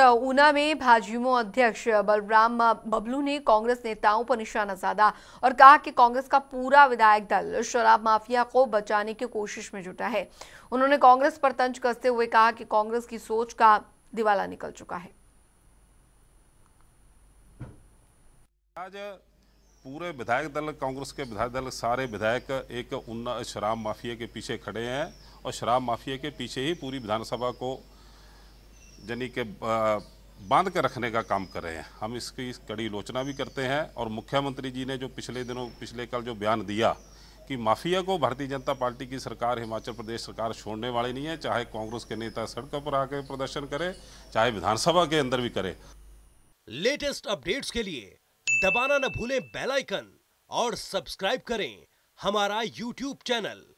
ऊना में भाजयुमो अध्यक्ष बलराम बबलू ने कांग्रेस नेताओं पर निशाना साधा और कहा कि कांग्रेस का पूरा विधायक दल शराब माफिया को बचाने की कोशिश में जुटा है उन्होंने कांग्रेस पर तंज कसते हुए कहा कि कांग्रेस की सोच का दिवाला निकल चुका है आज पूरे विधायक दल कांग्रेस के विधायक दल सारे विधायक एक उन्ना शराब माफिया के पीछे खड़े हैं और शराब माफिया के पीछे ही पूरी विधानसभा को यानी कि बांध कर रखने का काम कर रहे हैं हम इसकी इस कड़ी आलोचना भी करते हैं और मुख्यमंत्री जी ने जो पिछले दिनों पिछले कल जो बयान दिया कि माफिया को भारतीय जनता पार्टी की सरकार हिमाचल प्रदेश सरकार छोड़ने वाली नहीं है चाहे कांग्रेस के नेता सड़कों पर आकर प्रदर्शन करे चाहे विधानसभा के अंदर भी करे लेटेस्ट अपडेट्स के लिए दबाना न भूलें बेल आइकन और सब्सक्राइब करें हमारा यूट्यूब चैनल